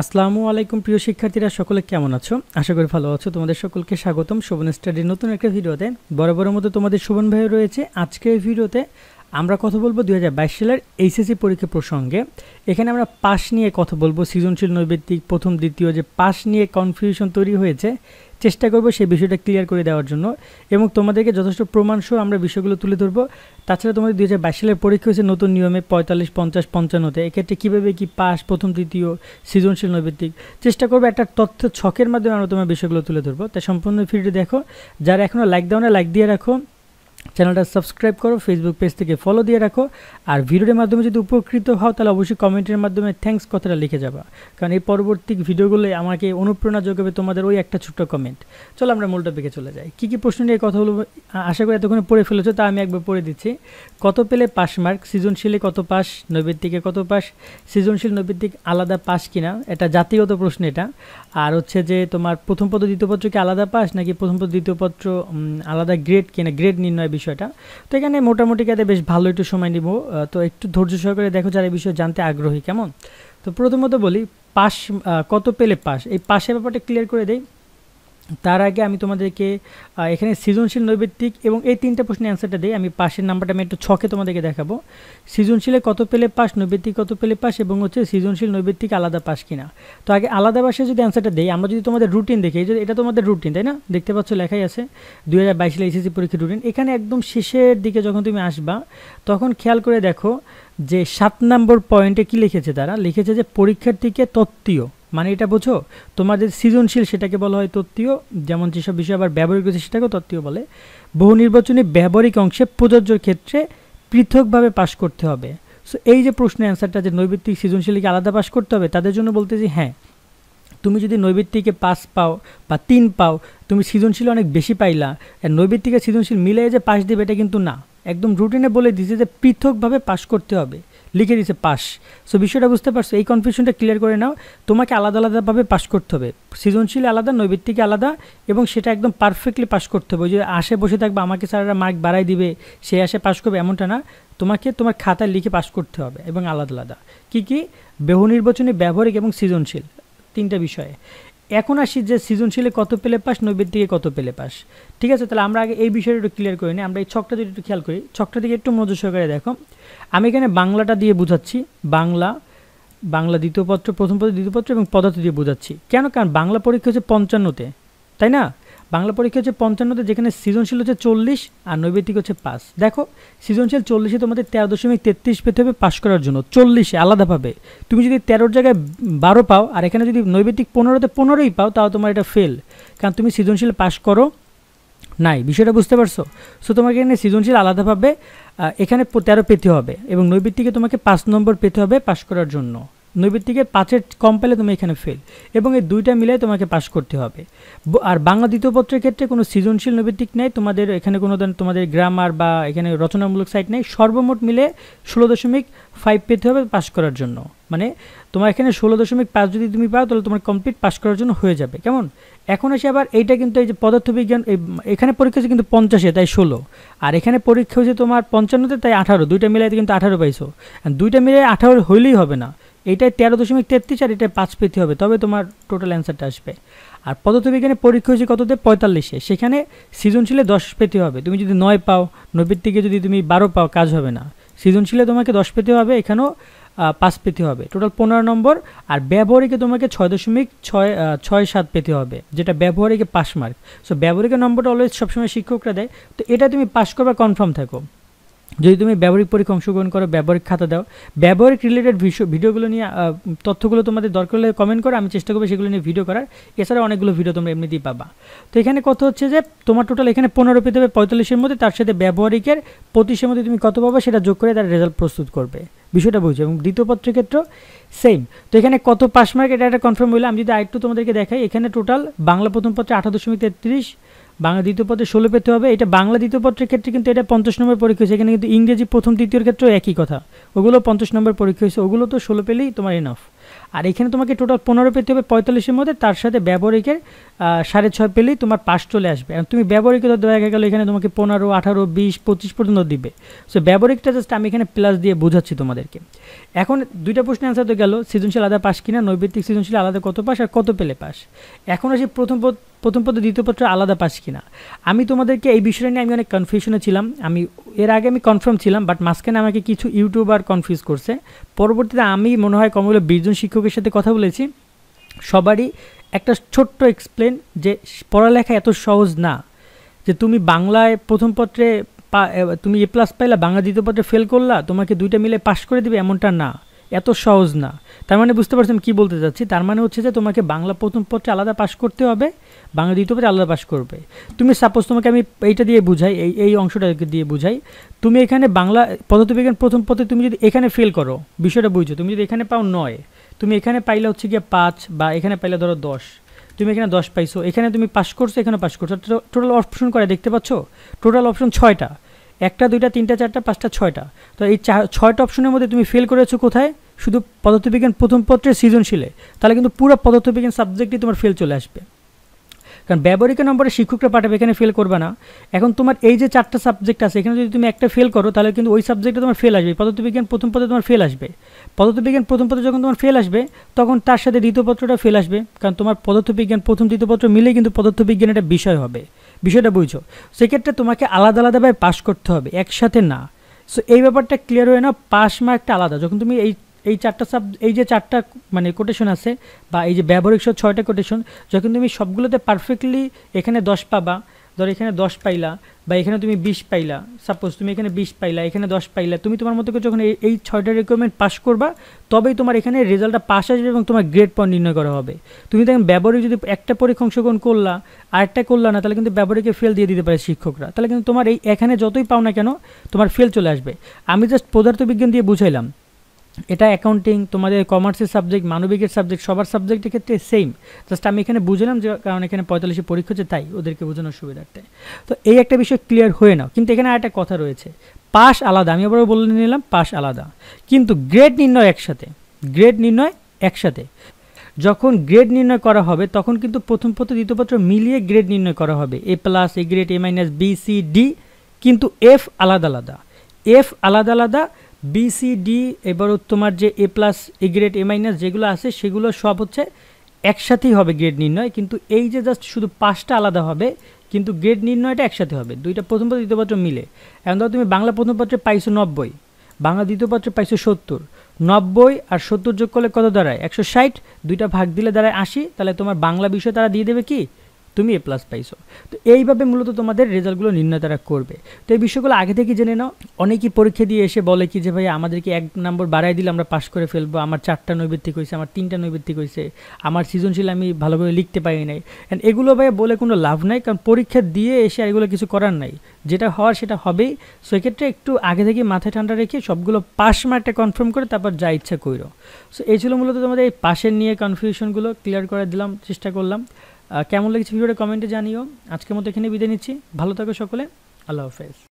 আসসালামু আলাইকুম প্রিয় শিক্ষার্থীরা সকলে কেমন আছো আশা করি ভালো আছো তোমাদের সকলকে স্বাগতম শোভন স্টাডির নতুন একটা ভিডিওতে বরাবরের মতো তোমাদের শোভন ভাই রয়েছে আজকের ভিডিওতে আমরা কথা বলবো বাইশ সালের এইচএসসি পরীক্ষা প্রসঙ্গে এখানে আমরা পাশ নিয়ে কথা বলবো সৃজনশীল নৈবেদিক প্রথম দ্বিতীয় যে পাশ নিয়ে কনফিউশন তৈরি হয়েছে চেষ্টা করব সেই বিষয়টা ক্লিয়ার করে দেওয়ার জন্য এবং তোমাদেরকে যথেষ্ট প্রমাণ সহ আমরা বিষয়গুলো তুলে ধরব তাছাড়া তোমাদের বাইশ সালের পরীক্ষা হয়েছে নতুন নিয়মে পঁয়তাল্লিশ পঞ্চাশ পঞ্চান্নতে এক্ষেত্রে কীভাবে কি পাস প্রথম দ্বিতীয় সৃজনশীল নৈবেদিক চেষ্টা করবো একটা তথ্য ছকের মাধ্যমে আমরা তোমার বিষয়গুলো তুলে ধরবো তাই সম্পূর্ণ ভিডিও দেখো যারা এখনও লাইক দাও না লাইক দিয়ে রাখো চ্যানেলটা সাবস্ক্রাইব করো ফেসবুক পেজ থেকে ফলো দিয়ে রাখো আর ভিডিওর মাধ্যমে যদি উপকৃত হও তাহলে অবশ্যই কমেন্টের মাধ্যমে থ্যাংকস কথাটা লিখে যাবা কারণ এই পরবর্তী ভিডিওগুলো আমাকে অনুপ্রেরণা যোগাবে তোমাদের ওই একটা ছোট্ট কমেন্ট চলো আমরা মূল টপিকে চলে যাই কী কী প্রশ্ন নিয়ে কথা বলবো আশা করি এতক্ষণে পড়ে ফেলেছো তা আমি একবার পড়ে দিচ্ছি কত পেলে পাস মার্ক সৃজনশীলে কত পাস নৈবেদ্যিকে কত পাস সৃজনশীল নৈবেদ্যিক আলাদা পাস কিনা এটা জাতিগত প্রশ্ন এটা আর হচ্ছে যে তোমার প্রথম পদ দ্বিতীয় পত্র কি আলাদা পাস নাকি প্রথম পদ দ্বিতীয় পত্র আলাদা গ্রেড কিনা গ্রেড নির্ণয় বিষয়টা তো এখানে মোটামুটি কাদের বেশ ভালো একটু সময় নিব তো একটু ধৈর্য সহকারে দেখো যারা এই বিষয়ে জানতে আগ্রহী কেমন তো প্রথমত বলি পাস কত পেলে পাস এই পাশের ব্যাপারটা ক্লিয়ার করে দেয় তার আগে আমি তোমাদেরকে এখানে সৃজনশীল নৈবৃত্তিক এবং এই তিনটা প্রশ্নের অ্যান্সারটা দিই আমি পাশের নাম্বারটা আমি একটু ছকে তোমাদেরকে দেখাবো সৃজনশীলে কত পেলে পাস নৈবৃত্তিক কত পেলে পাস এবং হচ্ছে সৃজনশীল নৈবৃত্তিক আলাদা পাস কিনা তো আগে আলাদা পাশে যদি অ্যান্সারটা দিই আমরা যদি তোমাদের রুটিন দেখি যদি এটা তোমাদের রুটিন তাই না দেখতে পাচ্ছ লেখাই আছে দুই হাজার বাইশে এসএসসি পরীক্ষার রুটিন এখানে একদম শেষের দিকে যখন তুমি আসবা তখন খেয়াল করে দেখো যে সাত নম্বর পয়েন্টে কি লিখেছে তারা লিখেছে যে পরীক্ষার্থীকে তত্ত্বীয় মানে এটা বোঝো তোমার যে সৃজনশীল সেটাকে বলা হয় তত্ত্বীয় যেমন যেসব বিষয় আবার ব্যবহারিক রয়েছে সেটাকেও তত্ত্বীয় বলে বহু নির্বাচনী ব্যবহারিক অংশে প্রযোজ্যর ক্ষেত্রে পৃথকভাবে পাশ করতে হবে সো এই যে প্রশ্নের অ্যান্সারটা যে নৈবৃত্তিক সৃজনশীলকে আলাদা পাশ করতে হবে তাদের জন্য বলতে যে হ্যাঁ তুমি যদি নৈবৃত্তিকে পাস পাও বা তিন পাও তুমি সৃজনশীল অনেক বেশি পাইলা আর নৈবৃত্তিকে সৃজনশীল মিলে যে পাশ দেবে এটা কিন্তু না একদম রুটিনে বলে দিছে যে পৃথকভাবে পাশ করতে হবে লিখে দিছে পাস সো বিষয়টা বুঝতে পারছো এই কনফিউশনটা ক্লিয়ার করে নাও তোমাকে আলাদা আলাদাভাবে পাস করতে হবে সৃজনশীল আলাদা নৈবিত্তিকে আলাদা এবং সেটা একদম পারফেক্টলি পাস করতে হবে যে আসে বসে থাকবে আমাকে স্যাররা মার্ক বাড়াই দিবে সে আসে পাস করবে এমনটা না তোমাকে তোমার খাতায় লিখে পাস করতে হবে এবং আলাদা আলাদা কী কী বহু নির্বাচনী ব্যবহারিক এবং সৃজনশীল তিনটা বিষয়ে এখন আসি যে সৃজনশীলে কত পেলে পাস নৈবের দিকে কত পেলে পাস ঠিক আছে তাহলে আমরা আগে এই বিষয়টা একটু ক্লিয়ার করি নি আমরা এই ছকটা যদি একটু খেয়াল করি ছকটা দিকে একটু মজুর সহকারে দেখো আমি এখানে বাংলাটা দিয়ে বুঝাচ্ছি বাংলা বাংলা দ্বিতীয় পত্র প্রথম পত্র দ্বিতীয় পত্র এবং পদার্থ দিয়ে বোঝাচ্ছি কেন কারণ বাংলা পরীক্ষা হচ্ছে পঞ্চান্নতে তাই না বাংলা পরীক্ষা হচ্ছে পঞ্চান্নতে যেখানে সৃজনশীল হচ্ছে চল্লিশ আর নৈবেদিক হচ্ছে পাস দেখো সৃজনশীল চল্লিশে তোমাদের তেরো দশমিক তেত্রিশ পেতে হবে পাশ করার জন্য চল্লিশে আলাদাভাবে তুমি যদি তেরোর জায়গায় বারো পাও আর এখানে যদি নৈবেদিক পনেরোতে পনেরোই পাও তাও তোমার এটা ফেল কারণ তুমি সৃজনশীল পাশ করো নাই বিষয়টা বুঝতে পারছো সো তোমাকে এখানে সৃজনশীল আলাদাভাবে এখানে তেরো পেতে হবে এবং নৈবৃত্তিকে তোমাকে পাঁচ নম্বর পেতে হবে পাশ করার জন্য নৈবৃত্তিকের পাঁচের কম পেলে তুমি এখানে ফেল এবং এই দুইটা মিলে তোমাকে পাশ করতে হবে আর বাংলা দ্বিতীয় পত্রের ক্ষেত্রে কোনো সৃজনশীল নৈবৃত্তিক নেই তোমাদের এখানে কোনো তোমাদের গ্রামার বা এখানে রচনামূলক সাইট নেই সর্বমোট মিলে ষোলো দশমিক ফাইভ পেতে হবে পাশ করার জন্য মানে তোমার এখানে ষোলো দশমিক পাঁচ যদি তুমি পাও তাহলে তোমার কমপ্লিট পাশ করার জন্য হয়ে যাবে কেমন এখন এসে আবার এইটা কিন্তু এই যে পদার্থবিজ্ঞান এখানে পরীক্ষা হচ্ছে কিন্তু পঞ্চাশে তাই ষোলো আর এখানে পরীক্ষা হচ্ছে তোমার পঞ্চান্নতে তাই আঠারো দুইটা মিলাইতে কিন্তু আঠারো পাইছো দুইটা মিলে আঠারো হইলেই হবে না এটায় তেরো দশমিক তেত্রিশ আর এটায় পাঁচ পেতে হবে তবে তোমার টোটাল অ্যান্সারটা আসবে আর পদার্থবিজ্ঞানে পরীক্ষা হয়েছে কততে পঁয়তাল্লিশে সেখানে সৃজনশীলে দশ পেতে হবে তুমি যদি নয় পাও নব্বের থেকে যদি তুমি বারো পাও কাজ হবে না সৃজনশীলে তোমাকে দশ পেতে হবে এখানেও পাঁচ পেতে হবে টোটাল পনেরো নম্বর আর ব্যবহারিকে তোমাকে ছয় দশমিক ছয় ছয় সাত পেতে হবে যেটা ব্যবহারিকে পাশ মার্ক সো ব্যবহারিকের নম্বরটা অলওয়েজ সবসময় শিক্ষকরা দেয় তো এটা তুমি পাশ করবার কনফার্ম থাকো যদি তুমি ব্যবহারিক পরীক্ষা অংশগ্রহণ করো ব্যবহারিক খাতা দাও ব্যবহারিক রিলেটেড ভিডিওগুলো নিয়ে তথ্যগুলো তোমাদের দরকার হলে কমেন্ট করো আমি চেষ্টা করবো সেগুলো নিয়ে ভিডিও করার এছাড়া অনেকগুলো ভিডিও তোমরা এমনিতেই পাবা তো এখানে কত হচ্ছে যে তোমার টোটাল এখানে পনেরো পেতে হবে পঁয়তাল্লিশের মধ্যে তার সাথে ব্যবহারিকের পঁচিশের মধ্যে তুমি কত পাবা সেটা যোগ করে তার রেজাল্ট প্রস্তুত করবে বিষয়টা বুঝছো এবং দ্বিতীয় পত্রের ক্ষেত্রেও সেম তো এখানে কত পাস মার্ক এটা একটা কনফার্ম হইলো আমি যদি আরেকটু তোমাদেরকে দেখাই এখানে টোটাল বাংলা প্রথম পত্রে আঠারো দশমিক তেত্রিশ বাংলা দ্বিতীয় পত্রে ষোলো পেতে হবে এটা বাংলা দ্বিতীয় পত্রের ক্ষেত্রে কিন্তু এটা পঞ্চাশ নম্বর পরীক্ষা হয়েছে এখানে কিন্তু ইংরেজি প্রথম তৃতীয়র ক্ষেত্রেও একই কথা ওগুলো পঞ্চাশ নম্বর পরীক্ষা হয়েছে ওগুলো তো ষোলো পেলেই তোমার এনাফ আর এখানে তোমাকে টোটাল পনেরো পেতে হবে পঁয়তাল্লিশের মধ্যে তার সাথে ব্যবহারিকের সাড়ে ছয় পেলেই তোমার পাশ চলে আসবে আর তুমি ব্যবহারিক দেখা গেলো এখানে তোমাকে পনেরো আঠারো বিশ পঁচিশ পর্যন্ত দিবে সো ব্যবহারিকটা জাস্ট আমি এখানে প্লাস দিয়ে বোঝাচ্ছি তোমাদেরকে এখন দুইটা প্রশ্নের অ্যান্সার তো গেল সৃজনশীল আলাদা পাস কিনা নৈবেদিক সৃজনশীল আলাদা কত পাস আর কত পেলে পাস এখন আসি প্রথম প্রথম পত্র দ্বিতীয় পত্র আলাদা পাস কিনা আমি তোমাদেরকে এই বিষয় নিয়ে আমি অনেক কনফিউশনে ছিলাম আমি এর আগে আমি কনফার্ম ছিলাম বাট মাঝখানে আমাকে কিছু ইউটিউবার কনফিউজ করছে পরবর্তীতে আমি মনে হয় কমগুলো বিশজন শিক্ষকের সাথে কথা বলেছি সবারই একটা ছোট্ট এক্সপ্লেন যে পড়ালেখা এত সহজ না যে তুমি বাংলায় প্রথম পত্রে তুমি এ প্লাস পাইলা বাংলা দ্বিতীয় পত্রে ফেল করলা তোমাকে দুইটা মিলে পাশ করে দিবে এমনটা না এত সহজ না তার মানে বুঝতে পারছেন কি বলতে চাচ্ছি তার মানে হচ্ছে যে তোমাকে বাংলা প্রথম পত্রে আলাদা পাশ করতে হবে বাংলা দ্বিতীয় পত্রে আলাদা পাশ করবে তুমি সাপোজ তোমাকে আমি এইটা দিয়ে বুঝাই এই এই অংশটাকে দিয়ে বুঝাই তুমি এখানে বাংলা পদার্থবিজ্ঞান প্রথম পত্রে তুমি যদি এখানে ফেল করো বিষয়টা বুঝছো তুমি যদি এখানে পাও নয় তুমি এখানে পাইলে হচ্ছে গিয়ে পাঁচ বা এখানে পাইলে ধরো দশ তুমি এখানে দশ পাইছো এখানে তুমি পাস করছো এখানে পাস করছো টোটাল অপশন করে দেখতে পাচ্ছ টোটাল অপশন ছয়টা একটা দুইটা তিনটা চারটা পাঁচটা ছয়টা তো এই ছয়টা অপশনের মধ্যে তুমি ফেল করেছো কোথায় শুধু পদার্থবিজ্ঞান প্রথম পত্রের সৃজনশীলে তাহলে কিন্তু পুরো পদার্থবিজ্ঞান সাবজেক্টই তোমার ফেল চলে আসবে কারণ ব্যবহারিক নম্বরে শিক্ষকরা পাঠাবে এখানে ফেল করবে না এখন তোমার এই যে চারটা সাবজেক্ট আছে এখানে যদি তুমি একটা ফেল করো তাহলে কিন্তু ওই সাবজেক্টে তোমার ফেল আসবে পদার্থবিজ্ঞান প্রথম পদে তোমার ফেল আসবে পদার্থবিজ্ঞান প্রথম পদে যখন তোমার ফেল আসবে তখন তার সাথে দ্বিতীয় পত্রটা ফেল আসবে কারণ তোমার পদার্থবিজ্ঞান প্রথম দ্বিতীয় পত্র মিলে কিন্তু পদার্থবিজ্ঞান একটা বিষয় হবে বিষয়টা বুঝো সেক্ষেত্রে তোমাকে আলাদা আলাদাভাবে পাস করতে হবে একসাথে না সো এই ব্যাপারটা ক্লিয়ার হয়ে না পাস মার্কটা আলাদা যখন তুমি এই এই চারটা সাব এই যে চারটা মানে কোটেশন আছে বা এই যে ব্যবহারিক ছয়টা কোটেশন যখন তুমি সবগুলোতে পারফেক্টলি এখানে দশ পাবা ধর এখানে দশ পাইলা বা এখানে তুমি বিশ পাইলা সাপোজ তুমি এখানে বিশ পাইলা এখানে দশ পাইলা তুমি তোমার মতো যখন এই ছয়টা রিকোয়ারমেন্ট পাস করবা তবেই তোমার এখানে রেজাল্টটা পাস আসবে এবং তোমার গ্রেড পয়েন্ট নির্ণয় করা হবে তুমি দেখেন ব্যবহারিক যদি একটা পরীক্ষা অংশগ্রহণ করলা আরেকটা করলা না তাহলে কিন্তু ব্যবহারিকে ফেল দিয়ে দিতে পারে শিক্ষকরা তাহলে কিন্তু তোমার এই এখানে যতই পাও না কেন তোমার ফেল চলে আসবে আমি জাস্ট পদার্থবিজ্ঞান দিয়ে বুঝাইলাম এটা অ্যাকাউন্টিং তোমাদের কমার্সের সাবজেক্ট মানবিকের সাবজেক্ট সবার সাবজেক্টের ক্ষেত্রে সেম জাস্ট আমি এখানে বুঝলাম যে কারণ এখানে পঁয়তাল্লিশে পরীক্ষা হচ্ছে তাই ওদেরকে বোঝানোর সুবিধার্থে তো এই একটা বিষয় ক্লিয়ার হয়ে নাও কিন্তু এখানে একটা কথা রয়েছে পাশ আলাদা আমি আবারও বলে নিলাম পাশ আলাদা কিন্তু গ্রেড নির্ণয় একসাথে গ্রেড নির্ণয় একসাথে যখন গ্রেড নির্ণয় করা হবে তখন কিন্তু প্রথম প্রথম দ্বিতীয় পত্র মিলিয়ে গ্রেড নির্ণয় করা হবে A plus A grade A minus B C D কিন্তু এফ আলাদা আলাদা এফ আলাদা আলাদা বি সি ডি এবারও তোমার যে A plus A grade A minus যেগুলো আছে সেগুলো সব হচ্ছে একসাথেই হবে গ্রেড নির্ণয় কিন্তু এই যে জাস্ট শুধু পাঁচটা আলাদা হবে কিন্তু গ্রেড নির্ণয়টা একসাথে হবে দুইটা প্রথম পত্র দ্বিতীয় পত্র মিলে এখন ধরো তুমি বাংলা প্রথমপত্রে পাইছো নব্বই বাংলা দ্বিতীয় পত্রে পাইছো সত্তর নব্বই আর সত্তর যোগ করলে কত দাঁড়ায় একশো ষাট দুইটা ভাগ দিলে দাঁড়ায় আশি তাহলে তোমার বাংলা বিষয় তারা দিয়ে দেবে কি তুমি এ প্লাস পাইছো তো এইভাবে মূলত তোমাদের রেজাল্টগুলো নির্ণয় তারা করবে তো এই বিষয়গুলো আগে থেকে জেনে নাও অনেকেই পরীক্ষা দিয়ে এসে বলে কি যে ভাই আমাদেরকে এক নম্বর বাড়াই দিলে আমরা পাশ করে ফেলবো আমার চারটা নৈবৃত্তিক হয়েছে আমার তিনটা নৈবৃত্তিক হয়েছে আমার সৃজনশীল আমি ভালোভাবে লিখতে পারি নাই অ্যান্ড এগুলো ভাই বলে কোনো লাভ নাই কারণ পরীক্ষা দিয়ে এসে আর এগুলো কিছু করার নাই যেটা হওয়ার সেটা হবেই সেক্ষেত্রে একটু আগে থেকে মাথায় ঠান্ডা রেখে সবগুলো পাশ মার্কটা কনফার্ম করে তারপর যা ইচ্ছা করো সো এই ছিল মূলত তোমাদের এই পাশের নিয়ে কনফিউশনগুলো ক্লিয়ার করে দিলাম চেষ্টা করলাম কেমন লেগেছে ভিডিওটা কমেন্টে জানিও আজকের মতো এখানে বিদায় নিচ্ছি ভালো থাকো সকলে আল্লাহ হাফেজ